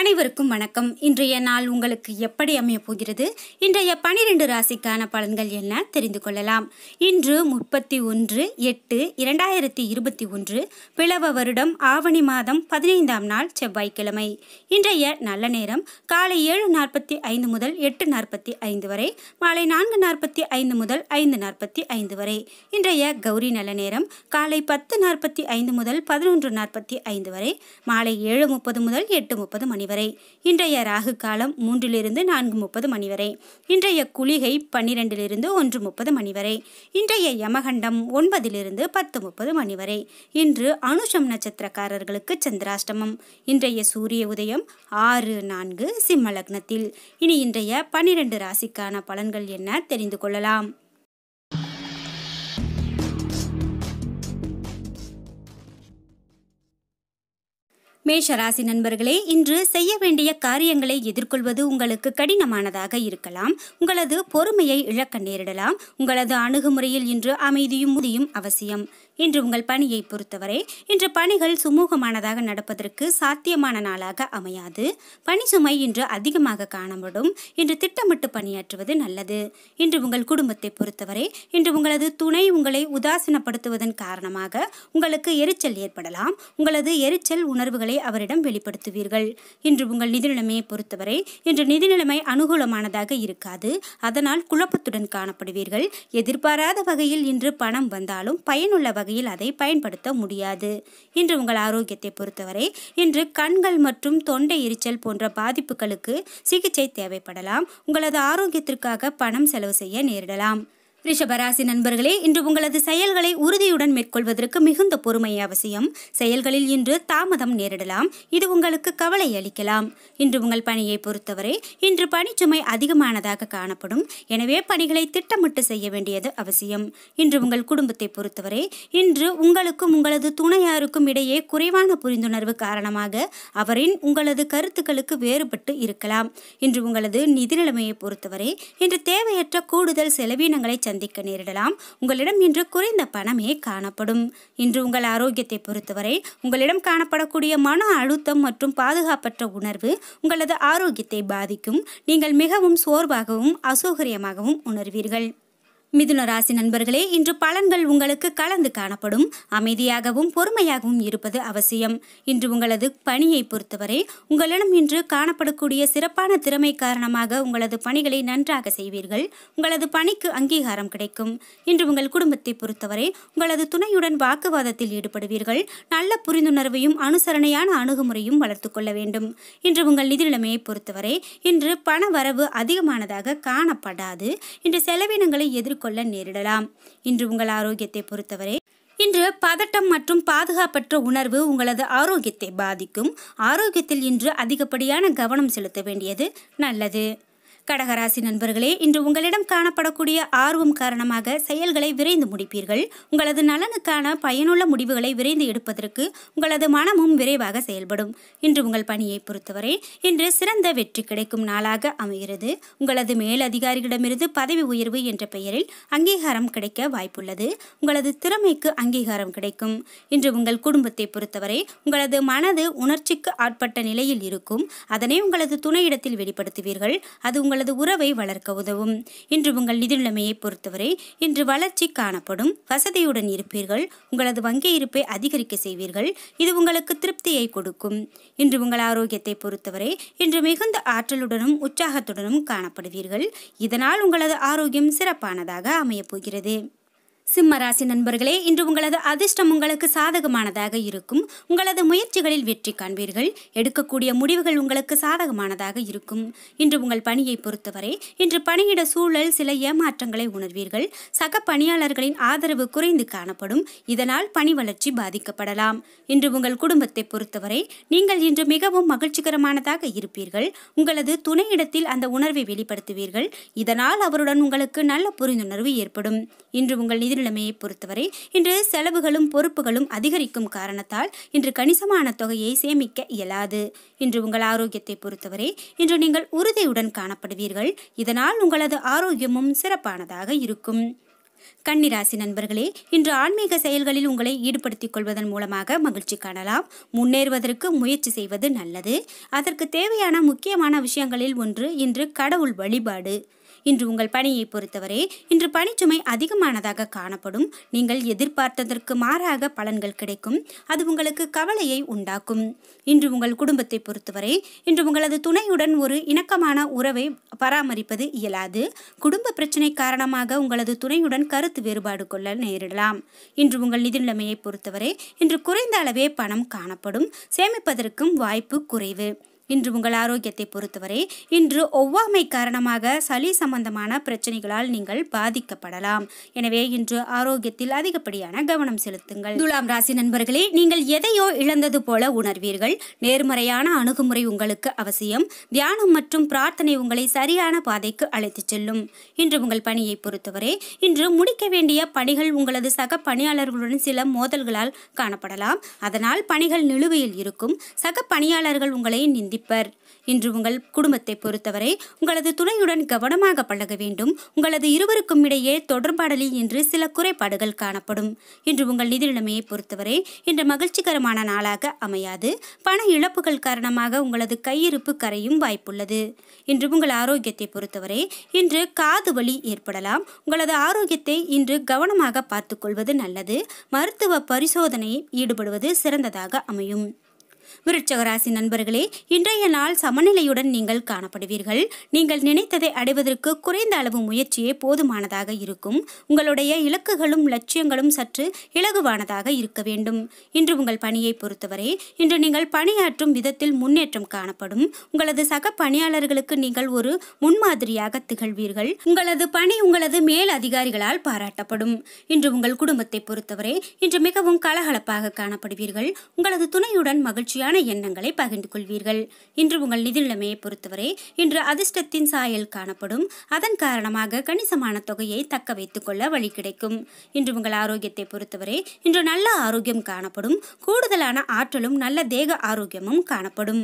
அனைவருக்கும் வணக்கம் இன்றைய நாள் உங்களுக்கு எப்படி அமைய போகிறது இன்றைய பனிரெண்டு ராசிக்கான பலன்கள் என்ன தெரிந்து கொள்ளலாம் இன்று முப்பத்தி ஒன்று எட்டு இரண்டாயிரத்தி இருபத்தி ஒன்று பிளவ வருடம் ஆவணி மாதம் பதினைந்தாம் நாள் செவ்வாய்க்கிழமை இன்றைய நல்ல நேரம் காலை ஏழு நாற்பத்தி ஐந்து முதல் எட்டு நாற்பத்தி ஐந்து வரை மாலை நான்கு நாற்பத்தி ஐந்து முதல் ஐந்து நாற்பத்தி ஐந்து வரை இன்றைய கௌரி நல்ல நேரம் காலை பத்து நாற்பத்தி ஐந்து முதல் பதினொன்று நாற்பத்தி ஐந்து வரை மாலை ஏழு முப்பது முதல் எட்டு முப்பது மணி வரை இன்றைய ராகு காலம் மூன்றிலிருந்து நான்கு முப்பது மணி வரை இன்றைய குளிகை பன்னிரெண்டிலிருந்து ஒன்று முப்பது மணி வரை இன்றைய யமகண்டம் ஒன்பதிலிருந்து பத்து முப்பது மணி வரை இன்று அனுஷம் நட்சத்திரக்காரர்களுக்கு சந்திராஷ்டமம் இன்றைய சூரிய உதயம் ஆறு நான்கு சிம்ம லக்னத்தில் இனி இன்றைய பன்னிரண்டு ராசிக்கான பலன்கள் என்ன தெரிந்து கொள்ளலாம் மேஷராசி நண்பர்களே இன்று செய்ய வேண்டிய காரியங்களை எதிர்கொள்வது உங்களுக்கு கடினமானதாக இருக்கலாம் உங்களது பொறுமையை இழக்க நேரிடலாம் உங்களது அணுகுமுறையில் இன்று அமைதியும் முதியும் அவசியம் இன்று உங்கள் பணியை பொறுத்தவரை இன்று பணிகள் சுமூகமானதாக நடப்பதற்கு சாத்தியமான நாளாக அமையாது பணி சுமை இன்று அதிகமாக காணப்படும் இன்று திட்டமிட்டு பணியாற்றுவது நல்லது இன்று உங்கள் குடும்பத்தை பொறுத்தவரை இன்று உங்களது துணை உங்களை உதாசீனப்படுத்துவதன் காரணமாக உங்களுக்கு எரிச்சல் ஏற்படலாம் உங்களது எரிச்சல் உணர்வுகளை அவரிடம் வெளிப்படுத்துவீர்கள் இன்று உங்கள் நிதிநிலைமையை பொறுத்தவரை இன்று நிதிநிலைமை அனுகூலமானதாக இருக்காது அதனால் குழப்பத்துடன் காணப்படுவீர்கள் எதிர்பாராத வகையில் இன்று பணம் வந்தாலும் பயனுள்ள வகை வகையில் அதை பயன்படுத்த முடியாது இன்று உங்கள் ஆரோக்கியத்தை பொறுத்தவரை இன்று கண்கள் மற்றும் தொண்டை எரிச்சல் போன்ற பாதிப்புகளுக்கு சிகிச்சை தேவைப்படலாம் உங்களது ஆரோக்கியத்திற்காக பணம் செலவு செய்ய நேரிடலாம் ரிஷபராசி நண்பர்களே இன்று உங்களது செயல்களை உறுதியுடன் மேற்கொள்வதற்கு மிகுந்த பொறுமை அவசியம் செயல்களில் இன்று தாமதம் நேரிடலாம் இது உங்களுக்கு கவலை அளிக்கலாம் இன்று உங்கள் பணியை பொறுத்தவரை இன்று பணிச்சுமை அதிகமானதாக காணப்படும் எனவே பணிகளை திட்டமிட்டு செய்ய வேண்டியது அவசியம் இன்று உங்கள் குடும்பத்தை பொறுத்தவரை இன்று உங்களுக்கும் உங்களது துணையாருக்கும் இடையே குறைவான புரிந்துணர்வு காரணமாக அவரின் உங்களது கருத்துக்களுக்கு வேறுபட்டு இருக்கலாம் இன்று உங்களது நிதி நிலைமையை பொறுத்தவரை இன்று தேவையற்ற கூடுதல் செலவினங்களை சந்திக்க நேரிடலாம் உங்களிடம் இன்று குறைந்த பணமே காணப்படும் இன்று உங்கள் ஆரோக்கியத்தை பொறுத்தவரை உங்களிடம் காணப்படக்கூடிய மன அழுத்தம் மற்றும் பாதுகாப்பற்ற உணர்வு உங்களது ஆரோக்கியத்தை பாதிக்கும் நீங்கள் மிகவும் சோர்வாகவும் அசௌகரியமாகவும் உணர்வீர்கள் மிதுன ராசி நண்பர்களே இன்று பலன்கள் உங்களுக்கு கலந்து காணப்படும் அமைதியாகவும் பொறுமையாகவும் இருப்பது அவசியம் இன்று உங்களது பணியை பொறுத்தவரை உங்களிடம் இன்று காணப்படக்கூடிய சிறப்பான திறமை காரணமாக உங்களது பணிகளை நன்றாக செய்வீர்கள் உங்களது பணிக்கு அங்கீகாரம் கிடைக்கும் இன்று உங்கள் குடும்பத்தை பொறுத்தவரை உங்களது துணையுடன் வாக்குவாதத்தில் ஈடுபடுவீர்கள் நல்ல புரிந்துணர்வையும் அனுசரணையான அணுகுமுறையும் வளர்த்துக்கொள்ள கொள்ள வேண்டும் இன்று உங்கள் நிதி நிலைமையை பொறுத்தவரை இன்று பண வரவு அதிகமானதாக காணப்படாது இன்று செலவினங்களை எதிர்கொள்ள எதிர்கொள்ள நேரிடலாம் இன்று உங்கள் ஆரோக்கியத்தை பொறுத்தவரை இன்று பதட்டம் மற்றும் பாதுகாப்பற்ற உணர்வு உங்களது ஆரோக்கியத்தை பாதிக்கும் ஆரோக்கியத்தில் இன்று அதிகப்படியான கவனம் செலுத்த வேண்டியது நல்லது கடகராசி நண்பர்களே இன்று உங்களிடம் காணப்படக்கூடிய ஆர்வம் காரணமாக செயல்களை விரைந்து முடிப்பீர்கள் உங்களது நலனுக்கான பயனுள்ள முடிவுகளை விரைந்து எடுப்பதற்கு உங்களது மனமும் விரைவாக செயல்படும் இன்று உங்கள் பணியை பொறுத்தவரை இன்று சிறந்த வெற்றி கிடைக்கும் நாளாக அமைகிறது உங்களது மேலதிகாரிகளிடமிருந்து பதவி உயர்வு என்ற பெயரில் அங்கீகாரம் கிடைக்க வாய்ப்புள்ளது உங்களது திறமைக்கு அங்கீகாரம் கிடைக்கும் இன்று உங்கள் குடும்பத்தை பொறுத்தவரை உங்களது மனது உணர்ச்சிக்கு ஆட்பட்ட நிலையில் இருக்கும் அதனை உங்களது துணையிடத்தில் வெளிப்படுத்துவீர்கள் அது உங்களது உறவை வளர்க்க உதவும் இன்று உங்கள் நிதிநிலைமையை பொறுத்தவரை இன்று வளர்ச்சி காணப்படும் வசதியுடன் இருப்பீர்கள் உங்களது வங்கி இருப்பை அதிகரிக்க செய்வீர்கள் இது உங்களுக்கு திருப்தியை கொடுக்கும் இன்று உங்கள் ஆரோக்கியத்தை பொறுத்தவரை இன்று மிகுந்த ஆற்றலுடனும் உற்சாகத்துடனும் காணப்படுவீர்கள் இதனால் உங்களது ஆரோக்கியம் சிறப்பானதாக அமையப் போகிறது சிம்மராசி நண்பர்களே இன்று உங்களது அதிர்ஷ்டம் உங்களுக்கு சாதகமானதாக இருக்கும் உங்களது முயற்சிகளில் வெற்றி காண்பீர்கள் எடுக்கக்கூடிய முடிவுகள் உங்களுக்கு சாதகமானதாக இருக்கும் இன்று உங்கள் பணியை பொறுத்தவரை இன்று பணியிட சூழல் சில ஏமாற்றங்களை உணர்வீர்கள் சக பணியாளர்களின் ஆதரவு குறைந்து காணப்படும் இதனால் பணி வளர்ச்சி பாதிக்கப்படலாம் இன்று உங்கள் குடும்பத்தை பொறுத்தவரை நீங்கள் இன்று மிகவும் மகிழ்ச்சிகரமானதாக இருப்பீர்கள் உங்களது துணையிடத்தில் அந்த உணர்வை வெளிப்படுத்துவீர்கள் இதனால் அவருடன் உங்களுக்கு நல்ல புரிந்துணர்வு ஏற்படும் இன்று உங்கள் நிதி நிலைமையை பொறுத்தவரை இன்று செலவுகளும் பொறுப்புகளும் அதிகரிக்கும் காரணத்தால் இன்று கணிசமான தொகையை சேமிக்க இயலாது இன்று உங்கள் ஆரோக்கியத்தை பொறுத்தவரை இன்று நீங்கள் உறுதியுடன் காணப்படுவீர்கள் இதனால் உங்களது ஆரோக்கியமும் சிறப்பானதாக இருக்கும் கன்னிராசி நண்பர்களே இன்று ஆன்மீக செயல்களில் உங்களை ஈடுபடுத்திக் கொள்வதன் மூலமாக மகிழ்ச்சி காணலாம் முன்னேறுவதற்கு முயற்சி செய்வது நல்லது அதற்கு தேவையான முக்கியமான விஷயங்களில் ஒன்று இன்று கடவுள் வழிபாடு இன்று உங்கள் பணியை பொறுத்தவரை இன்று பணிச்சுமை அதிகமானதாக காணப்படும் நீங்கள் எதிர்பார்த்ததற்கு மாறாக பலன்கள் கிடைக்கும் அது உங்களுக்கு கவலையை உண்டாக்கும் இன்று உங்கள் குடும்பத்தை பொறுத்தவரை இன்று உங்களது துணையுடன் ஒரு இணக்கமான உறவை பராமரிப்பது இயலாது குடும்ப பிரச்சனை காரணமாக உங்களது துணையுடன் கருத்து வேறுபாடு கொள்ள நேரிடலாம் இன்று உங்கள் நிதிநிலைமையை பொறுத்தவரை இன்று குறைந்த அளவே பணம் காணப்படும் சேமிப்பதற்கும் வாய்ப்பு குறைவு இன்று உங்கள் ஆரோக்கியத்தை பொறுத்தவரை இன்று ஒவ்வாமை காரணமாக சளி சம்பந்தமான பிரச்சனைகளால் நீங்கள் பாதிக்கப்படலாம் எனவே இன்று ஆரோக்கியத்தில் அதிகப்படியான கவனம் செலுத்துங்கள் துலாம் ராசி நண்பர்களே நீங்கள் எதையோ இழந்தது போல உணர்வீர்கள் நேர்மறையான அணுகுமுறை உங்களுக்கு அவசியம் தியானம் மற்றும் பிரார்த்தனை உங்களை சரியான பாதைக்கு அழைத்துச் செல்லும் இன்று உங்கள் பணியை பொறுத்தவரை இன்று முடிக்க வேண்டிய பணிகள் உங்களது சக பணியாளர்களுடன் சில மோதல்களால் காணப்படலாம் அதனால் பணிகள் நிலுவையில் இருக்கும் சக பணியாளர்கள் உங்களை நிந்தி மீட்பர் இன்று உங்கள் குடும்பத்தை பொறுத்தவரை உங்களது துணையுடன் கவனமாக பழக வேண்டும் உங்களது இருவருக்கும் இடையே தொடர்பாடலில் இன்று சில குறைபாடுகள் காணப்படும் இன்று உங்கள் நிதி நிலைமையை பொறுத்தவரை இன்று மகிழ்ச்சிகரமான நாளாக அமையாது பண இழப்புகள் காரணமாக உங்களது கையிருப்பு கரையும் வாய்ப்புள்ளது இன்று உங்கள் ஆரோக்கியத்தை பொறுத்தவரை இன்று காது வலி ஏற்படலாம் உங்களது ஆரோக்கியத்தை இன்று கவனமாக பார்த்துக்கொள்வது நல்லது மருத்துவ பரிசோதனையில் ஈடுபடுவது சிறந்ததாக அமையும் விருட்சகராசி நண்பர்களே இன்றைய நாள் சமநிலையுடன் நீங்கள் காணப்படுவீர்கள் நீங்கள் நினைத்ததை அடைவதற்கு குறைந்த அளவு முயற்சியே போதுமானதாக இருக்கும் உங்களுடைய இலக்குகளும் லட்சியங்களும் சற்று இலகுவானதாக இருக்க வேண்டும் இன்று உங்கள் பணியை பொறுத்தவரை இன்று நீங்கள் பணியாற்றும் விதத்தில் முன்னேற்றம் காணப்படும் உங்களது சக பணியாளர்களுக்கு நீங்கள் ஒரு முன்மாதிரியாக திகழ்வீர்கள் உங்களது பணி உங்களது மேல் அதிகாரிகளால் பாராட்டப்படும் இன்று உங்கள் குடும்பத்தை பொறுத்தவரை இன்று மிகவும் கலகலப்பாக காணப்படுவீர்கள் உங்களது துணையுடன் மகிழ்ச்சி மகிழ்ச்சியான எண்ணங்களை பகிர்ந்து கொள்வீர்கள் இன்று உங்கள் நிதி நிலைமையை பொறுத்தவரை இன்று அதிர்ஷ்டத்தின் சாயல் காணப்படும் அதன் காரணமாக கணிசமான தொகையை தக்க வைத்துக் கொள்ள வழி கிடைக்கும் இன்று உங்கள் ஆரோக்கியத்தை பொறுத்தவரை இன்று நல்ல ஆரோக்கியம் காணப்படும் கூடுதலான ஆற்றலும் நல்ல தேக ஆரோக்கியமும் காணப்படும்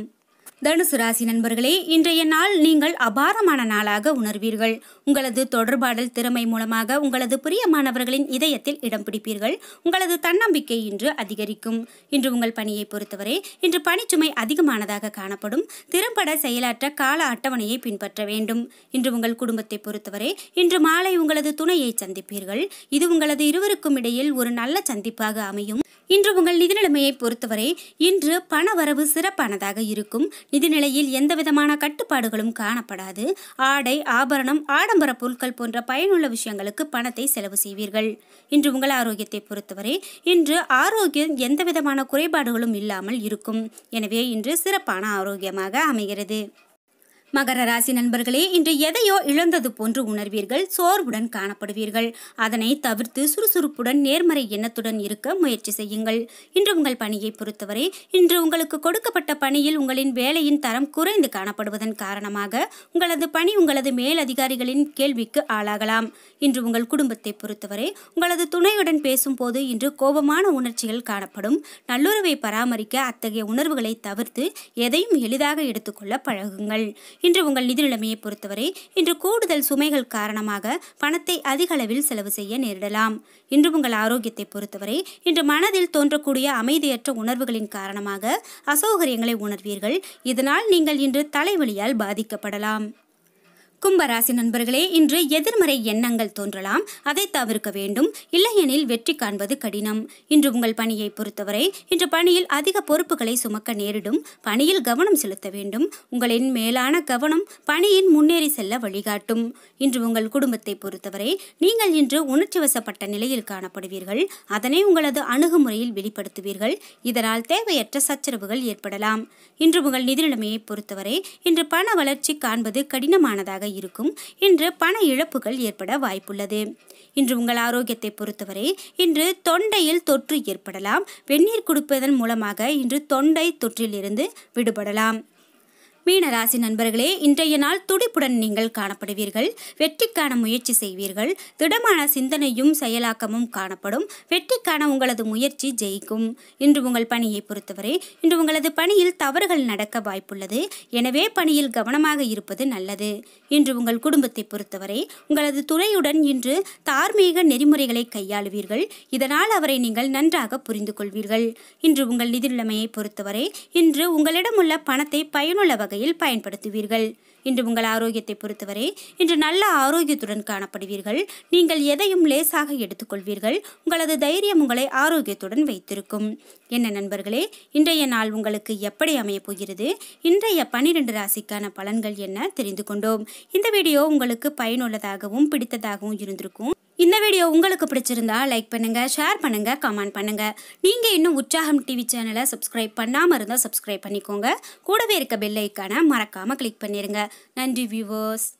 தனுசு ராசி நண்பர்களே இன்றைய நாள் நீங்கள் அபாரமான நாளாக உணர்வீர்கள் உங்களது தொடர்பாடல் திறமை மூலமாக உங்களது பிரியமானவர்களின் இதயத்தில் இடம் பிடிப்பீர்கள் உங்களது தன்னம்பிக்கை இன்று அதிகரிக்கும் இன்று உங்கள் பணியை பொறுத்தவரை இன்று பணிச்சுமை அதிகமானதாக காணப்படும் திறம்பட செயலாற்ற கால அட்டவணையை பின்பற்ற வேண்டும் இன்று உங்கள் குடும்பத்தை பொறுத்தவரை இன்று மாலை உங்களது துணையை சந்திப்பீர்கள் இது உங்களது இருவருக்கும் இடையில் ஒரு நல்ல சந்திப்பாக அமையும் இன்று உங்கள் நிதிநிலைமையை பொறுத்தவரை இன்று பண வரவு சிறப்பானதாக இருக்கும் நிதி நிலையில் எந்தவிதமான கட்டுப்பாடுகளும் காணப்படாது ஆடை ஆபரணம் ஆடம்பர பொருட்கள் போன்ற பயனுள்ள விஷயங்களுக்கு பணத்தை செலவு செய்வீர்கள் இன்று உங்கள் ஆரோக்கியத்தை பொறுத்தவரை இன்று ஆரோக்கியம் எந்தவிதமான குறைபாடுகளும் இல்லாமல் இருக்கும் எனவே இன்று சிறப்பான ஆரோக்கியமாக அமைகிறது மகர ராசி நண்பர்களே இன்று எதையோ இழந்தது போன்று உணர்வீர்கள் சோர்வுடன் காணப்படுவீர்கள் அதனை தவிர்த்து சுறுசுறுப்புடன் நேர்மறை எண்ணத்துடன் இருக்க முயற்சி செய்யுங்கள் இன்று உங்கள் பணியை பொறுத்தவரை இன்று உங்களுக்கு கொடுக்கப்பட்ட பணியில் உங்களின் வேலையின் தரம் குறைந்து காணப்படுவதன் காரணமாக உங்களது பணி உங்களது மேலதிகாரிகளின் கேள்விக்கு ஆளாகலாம் இன்று உங்கள் குடும்பத்தை பொறுத்தவரை உங்களது துணையுடன் பேசும்போது இன்று கோபமான உணர்ச்சிகள் காணப்படும் நல்லுறவை பராமரிக்க அத்தகைய உணர்வுகளை தவிர்த்து எதையும் எளிதாக எடுத்துக்கொள்ள பழகுங்கள் இன்று உங்கள் நிதி நிலைமையை பொறுத்தவரை இன்று கூடுதல் சுமைகள் காரணமாக பணத்தை அதிக அளவில் செலவு செய்ய நேரிடலாம் இன்று உங்கள் ஆரோக்கியத்தை பொறுத்தவரை இன்று மனதில் தோன்றக்கூடிய அமைதியற்ற உணர்வுகளின் காரணமாக அசௌகரியங்களை உணர்வீர்கள் இதனால் நீங்கள் இன்று தலைவலியால் பாதிக்கப்படலாம் கும்பராசி நண்பர்களே இன்று எதிர்மறை எண்ணங்கள் தோன்றலாம் அதை தவிர்க்க வேண்டும் இல்லையெனில் வெற்றி காண்பது கடினம் இன்று உங்கள் பணியை பொறுத்தவரை இன்று பணியில் அதிக பொறுப்புகளை சுமக்க நேரிடும் பணியில் கவனம் செலுத்த வேண்டும் உங்களின் மேலான கவனம் பணியின் முன்னேறி செல்ல வழிகாட்டும் இன்று உங்கள் குடும்பத்தை பொறுத்தவரை நீங்கள் இன்று உணர்ச்சி வசப்பட்ட நிலையில் காணப்படுவீர்கள் அதனை உங்களது அணுகுமுறையில் வெளிப்படுத்துவீர்கள் இதனால் தேவையற்ற சச்சரவுகள் ஏற்படலாம் இன்று உங்கள் நிதிநிலைமையை பொறுத்தவரை இன்று பண வளர்ச்சி காண்பது கடினமானதாக இருக்கும் இன்று பண இழப்புகள் ஏற்பட வாய்ப்புள்ளது இன்று உங்கள் ஆரோக்கியத்தை பொறுத்தவரை இன்று தொண்டையில் தொற்று ஏற்படலாம் வெந்நீர் குடிப்பதன் மூலமாக இன்று தொண்டை தொற்றிலிருந்து விடுபடலாம் மீனராசி நண்பர்களே இன்றைய நாள் துடிப்புடன் நீங்கள் காணப்படுவீர்கள் வெற்றிக்கான முயற்சி செய்வீர்கள் திடமான சிந்தனையும் செயலாக்கமும் காணப்படும் வெற்றிக்கான உங்களது முயற்சி ஜெயிக்கும் இன்று உங்கள் பணியை பொறுத்தவரை இன்று உங்களது பணியில் தவறுகள் நடக்க வாய்ப்புள்ளது எனவே பணியில் கவனமாக இருப்பது நல்லது இன்று உங்கள் குடும்பத்தை பொறுத்தவரை உங்களது துறையுடன் இன்று தார்மீக நெறிமுறைகளை கையாளுவீர்கள் இதனால் அவரை நீங்கள் நன்றாக புரிந்து கொள்வீர்கள் இன்று உங்கள் நிதிநிலைமையை பொறுத்தவரை இன்று உங்களிடம் உள்ள பணத்தை பயனுள்ள வகை வகையில் பயன்படுத்துவீர்கள் இன்று உங்கள் ஆரோக்கியத்தை பொறுத்தவரை இன்று நல்ல ஆரோக்கியத்துடன் காணப்படுவீர்கள் நீங்கள் எதையும் லேசாக எடுத்துக்கொள்வீர்கள் உங்களது தைரியம் உங்களை ஆரோக்கியத்துடன் வைத்திருக்கும் என்ன நண்பர்களே இன்றைய நாள் உங்களுக்கு எப்படி அமையப் போகிறது இன்றைய பனிரெண்டு ராசிக்கான பலன்கள் என்ன தெரிந்து கொண்டோம் இந்த வீடியோ உங்களுக்கு பயனுள்ளதாகவும் பிடித்ததாகவும் இருந்திருக்கும் இந்த வீடியோ உங்களுக்கு பிடிச்சிருந்தா லைக் பண்ணுங்க ஷேர் பண்ணுங்க கமெண்ட் பண்ணுங்க நீங்க இன்னும் உற்சாகம் டிவி சேனலை சப்ஸ்கிரைப் பண்ணாம இருந்தால் சப்ஸ்கிரைப் பண்ணிக்கோங்க கூடவே இருக்க பெல் ஐக்கான மறக்காம கிளிக் பண்ணிருங்க நன்றி வியூவர்ஸ்